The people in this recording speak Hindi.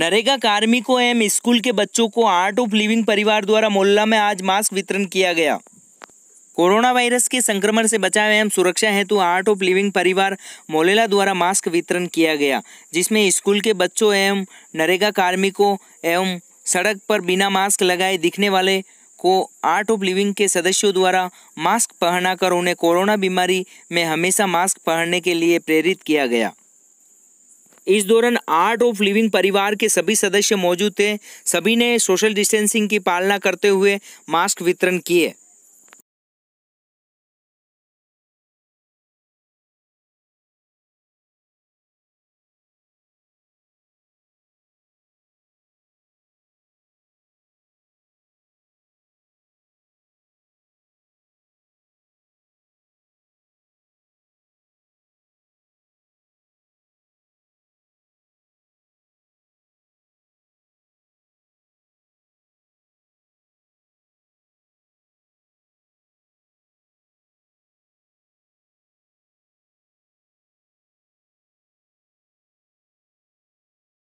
नरेगा कार्मिकों एवं स्कूल के बच्चों को आर्ट ऑफ लिविंग परिवार द्वारा मोहल्ला में आज मास्क वितरण किया गया कोरोना वायरस के संक्रमण से बचाव एवं सुरक्षा हेतु आर्ट ऑफ लिविंग परिवार मोलेला द्वारा मास्क वितरण किया गया जिसमें स्कूल के बच्चों एवं नरेगा कार्मिकों एवं सड़क पर बिना मास्क लगाए दिखने वाले को आर्ट ऑफ लिविंग के सदस्यों द्वारा मास्क पहनाकर उन्हें कोरोना बीमारी में हमेशा मास्क पहनने के लिए प्रेरित किया गया इस दौरान आर्ट ऑफ लिविंग परिवार के सभी सदस्य मौजूद थे सभी ने सोशल डिस्टेंसिंग की पालना करते हुए मास्क वितरण किए